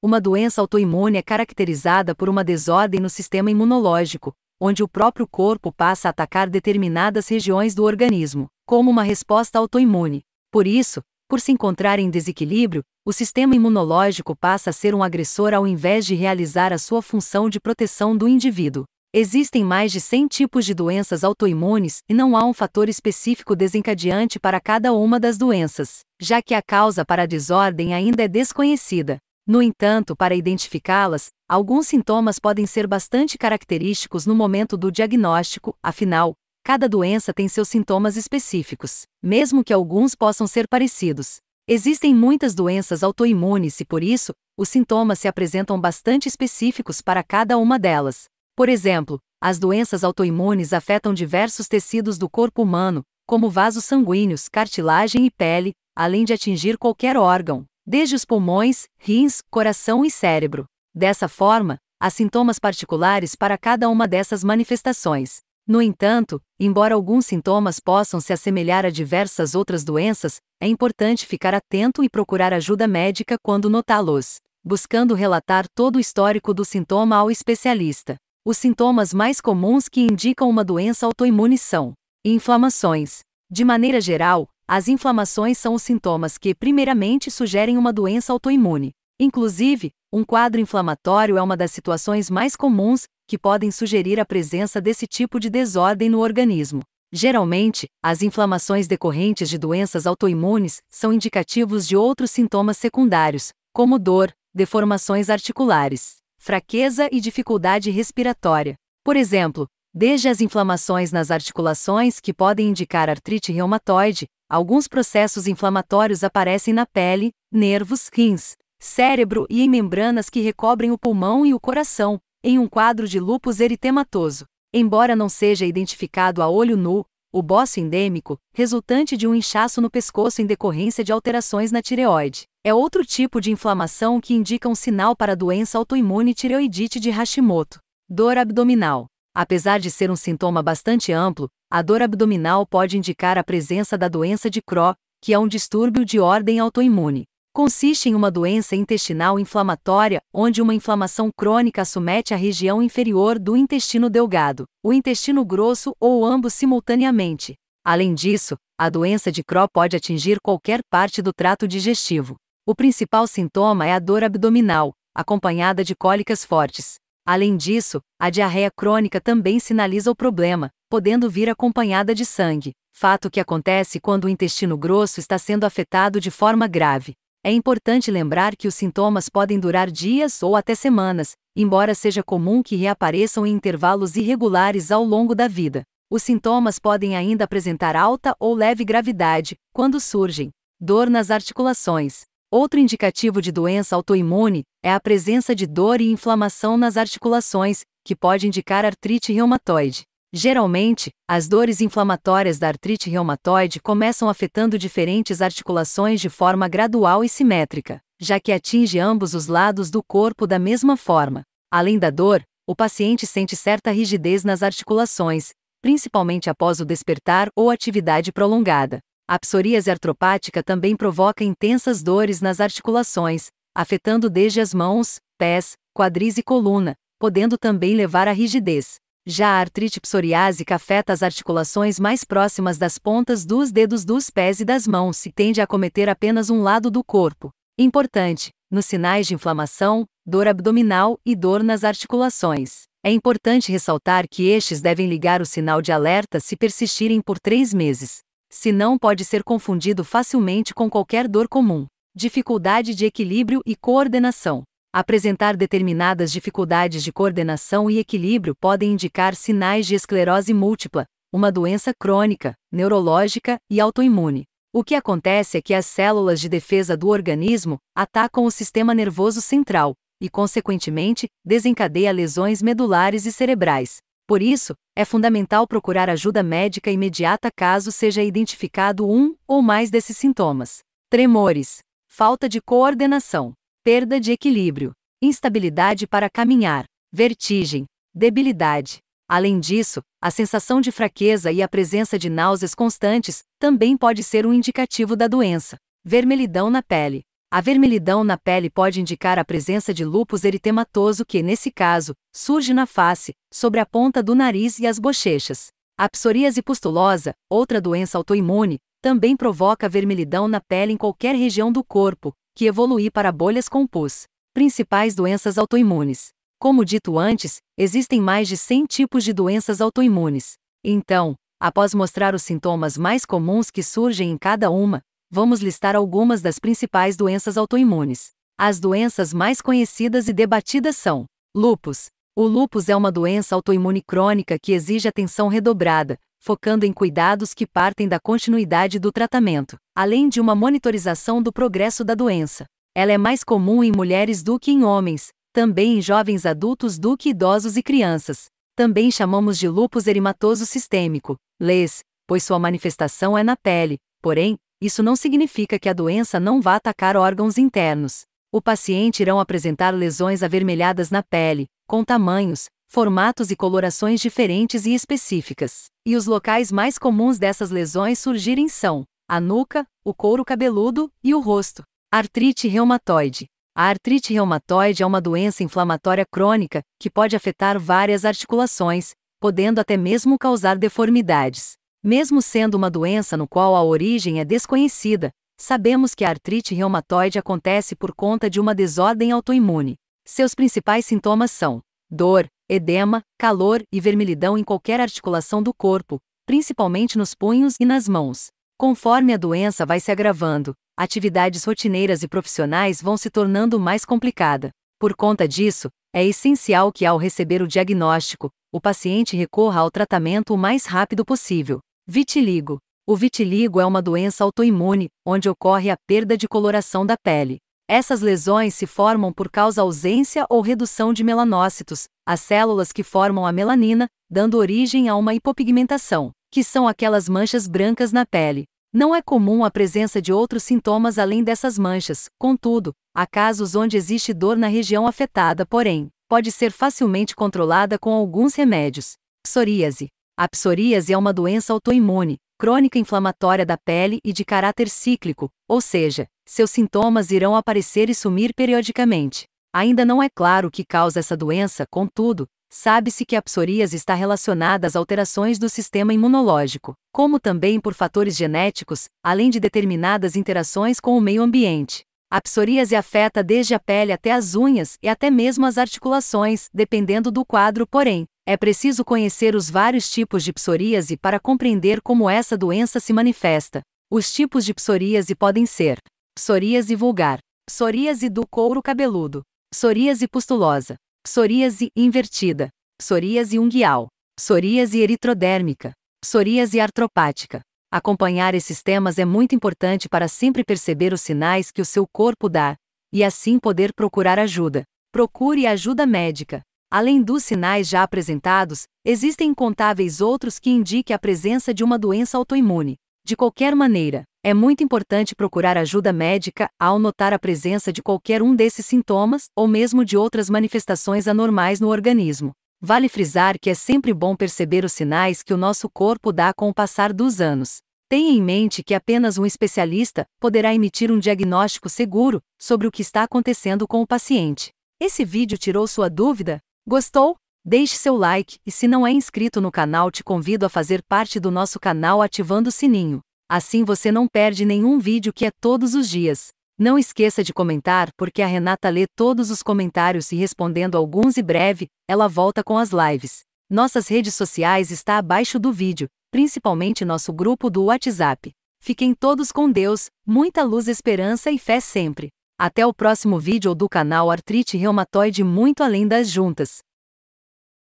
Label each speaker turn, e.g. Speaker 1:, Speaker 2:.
Speaker 1: Uma doença autoimune é caracterizada por uma desordem no sistema imunológico, onde o próprio corpo passa a atacar determinadas regiões do organismo, como uma resposta autoimune. Por isso, por se encontrar em desequilíbrio, o sistema imunológico passa a ser um agressor ao invés de realizar a sua função de proteção do indivíduo. Existem mais de 100 tipos de doenças autoimunes e não há um fator específico desencadeante para cada uma das doenças, já que a causa para a desordem ainda é desconhecida. No entanto, para identificá-las, alguns sintomas podem ser bastante característicos no momento do diagnóstico, afinal, cada doença tem seus sintomas específicos, mesmo que alguns possam ser parecidos. Existem muitas doenças autoimunes e, por isso, os sintomas se apresentam bastante específicos para cada uma delas. Por exemplo, as doenças autoimunes afetam diversos tecidos do corpo humano, como vasos sanguíneos, cartilagem e pele, além de atingir qualquer órgão, desde os pulmões, rins, coração e cérebro. Dessa forma, há sintomas particulares para cada uma dessas manifestações. No entanto, embora alguns sintomas possam se assemelhar a diversas outras doenças, é importante ficar atento e procurar ajuda médica quando notá-los, buscando relatar todo o histórico do sintoma ao especialista. Os sintomas mais comuns que indicam uma doença autoimune são inflamações. De maneira geral, as inflamações são os sintomas que, primeiramente, sugerem uma doença autoimune. Inclusive, um quadro inflamatório é uma das situações mais comuns que podem sugerir a presença desse tipo de desordem no organismo. Geralmente, as inflamações decorrentes de doenças autoimunes são indicativos de outros sintomas secundários, como dor, deformações articulares, fraqueza e dificuldade respiratória. Por exemplo, desde as inflamações nas articulações que podem indicar artrite reumatoide, Alguns processos inflamatórios aparecem na pele, nervos, rins, cérebro e em membranas que recobrem o pulmão e o coração, em um quadro de lupus eritematoso. Embora não seja identificado a olho nu, o bócio endêmico, resultante de um inchaço no pescoço em decorrência de alterações na tireoide, é outro tipo de inflamação que indica um sinal para a doença autoimune tireoidite de Hashimoto. Dor abdominal. Apesar de ser um sintoma bastante amplo, a dor abdominal pode indicar a presença da doença de Crohn, que é um distúrbio de ordem autoimune. Consiste em uma doença intestinal inflamatória, onde uma inflamação crônica submete a região inferior do intestino delgado, o intestino grosso ou ambos simultaneamente. Além disso, a doença de Crohn pode atingir qualquer parte do trato digestivo. O principal sintoma é a dor abdominal, acompanhada de cólicas fortes. Além disso, a diarreia crônica também sinaliza o problema, podendo vir acompanhada de sangue, fato que acontece quando o intestino grosso está sendo afetado de forma grave. É importante lembrar que os sintomas podem durar dias ou até semanas, embora seja comum que reapareçam em intervalos irregulares ao longo da vida. Os sintomas podem ainda apresentar alta ou leve gravidade, quando surgem dor nas articulações, Outro indicativo de doença autoimune é a presença de dor e inflamação nas articulações, que pode indicar artrite reumatoide. Geralmente, as dores inflamatórias da artrite reumatoide começam afetando diferentes articulações de forma gradual e simétrica, já que atinge ambos os lados do corpo da mesma forma. Além da dor, o paciente sente certa rigidez nas articulações, principalmente após o despertar ou atividade prolongada. A psoríase artropática também provoca intensas dores nas articulações, afetando desde as mãos, pés, quadris e coluna, podendo também levar à rigidez. Já a artrite psoriásica afeta as articulações mais próximas das pontas dos dedos dos pés e das mãos e tende a acometer apenas um lado do corpo. Importante: nos sinais de inflamação, dor abdominal e dor nas articulações. É importante ressaltar que estes devem ligar o sinal de alerta se persistirem por três meses. Se não pode ser confundido facilmente com qualquer dor comum, dificuldade de equilíbrio e coordenação. Apresentar determinadas dificuldades de coordenação e equilíbrio podem indicar sinais de esclerose múltipla, uma doença crônica, neurológica e autoimune. O que acontece é que as células de defesa do organismo atacam o sistema nervoso central e, consequentemente, desencadeia lesões medulares e cerebrais, por isso, é fundamental procurar ajuda médica imediata caso seja identificado um ou mais desses sintomas: tremores, falta de coordenação, perda de equilíbrio, instabilidade para caminhar, vertigem, debilidade. Além disso, a sensação de fraqueza e a presença de náuseas constantes também pode ser um indicativo da doença. Vermelhidão na pele, a vermelhidão na pele pode indicar a presença de lúpus eritematoso que, nesse caso, surge na face, sobre a ponta do nariz e as bochechas. A psoríase pustulosa, outra doença autoimune, também provoca vermelhidão na pele em qualquer região do corpo, que evolui para bolhas com pus. Principais doenças autoimunes. Como dito antes, existem mais de 100 tipos de doenças autoimunes. Então, após mostrar os sintomas mais comuns que surgem em cada uma, vamos listar algumas das principais doenças autoimunes. As doenças mais conhecidas e debatidas são: lupus. O lupus é uma doença autoimune crônica que exige atenção redobrada, focando em cuidados que partem da continuidade do tratamento, além de uma monitorização do progresso da doença. Ela é mais comum em mulheres do que em homens, também em jovens adultos do que idosos e crianças. Também chamamos de lupus erimatoso sistêmico, LES, pois sua manifestação é na pele, porém, isso não significa que a doença não vá atacar órgãos internos. O paciente irão apresentar lesões avermelhadas na pele, com tamanhos, formatos e colorações diferentes e específicas. E os locais mais comuns dessas lesões surgirem são a nuca, o couro cabeludo e o rosto. Artrite reumatoide. A artrite reumatoide é uma doença inflamatória crônica que pode afetar várias articulações, podendo até mesmo causar deformidades. Mesmo sendo uma doença no qual a origem é desconhecida, sabemos que a artrite reumatoide acontece por conta de uma desordem autoimune. Seus principais sintomas são dor, edema, calor e vermelhidão em qualquer articulação do corpo, principalmente nos punhos e nas mãos. Conforme a doença vai se agravando, atividades rotineiras e profissionais vão se tornando mais complicada. Por conta disso, é essencial que ao receber o diagnóstico, o paciente recorra ao tratamento o mais rápido possível. Vitiligo. O vitiligo é uma doença autoimune, onde ocorre a perda de coloração da pele. Essas lesões se formam por causa ausência ou redução de melanócitos, as células que formam a melanina, dando origem a uma hipopigmentação, que são aquelas manchas brancas na pele. Não é comum a presença de outros sintomas além dessas manchas, contudo, há casos onde existe dor na região afetada, porém, pode ser facilmente controlada com alguns remédios. Psoríase. A psoríase é uma doença autoimune, crônica inflamatória da pele e de caráter cíclico, ou seja, seus sintomas irão aparecer e sumir periodicamente. Ainda não é claro o que causa essa doença, contudo, sabe-se que a psoríase está relacionada às alterações do sistema imunológico, como também por fatores genéticos, além de determinadas interações com o meio ambiente. A psoríase afeta desde a pele até as unhas e até mesmo as articulações, dependendo do quadro, porém, é preciso conhecer os vários tipos de psoríase para compreender como essa doença se manifesta. Os tipos de psoríase podem ser: psoríase vulgar, psoríase do couro cabeludo, psoríase pustulosa, psoríase invertida, psoríase unguial, psoríase eritrodérmica, psoríase artropática. Acompanhar esses temas é muito importante para sempre perceber os sinais que o seu corpo dá e assim poder procurar ajuda. Procure ajuda médica. Além dos sinais já apresentados, existem incontáveis outros que indiquem a presença de uma doença autoimune. De qualquer maneira, é muito importante procurar ajuda médica ao notar a presença de qualquer um desses sintomas ou mesmo de outras manifestações anormais no organismo. Vale frisar que é sempre bom perceber os sinais que o nosso corpo dá com o passar dos anos. Tenha em mente que apenas um especialista poderá emitir um diagnóstico seguro sobre o que está acontecendo com o paciente. Esse vídeo tirou sua dúvida? Gostou? Deixe seu like e se não é inscrito no canal, te convido a fazer parte do nosso canal ativando o sininho. Assim você não perde nenhum vídeo que é todos os dias. Não esqueça de comentar, porque a Renata lê todos os comentários e respondendo alguns e breve, ela volta com as lives. Nossas redes sociais está abaixo do vídeo, principalmente nosso grupo do WhatsApp. Fiquem todos com Deus, muita luz, esperança e fé sempre. Até o próximo vídeo ou do canal Artrite Reumatoide muito além das juntas.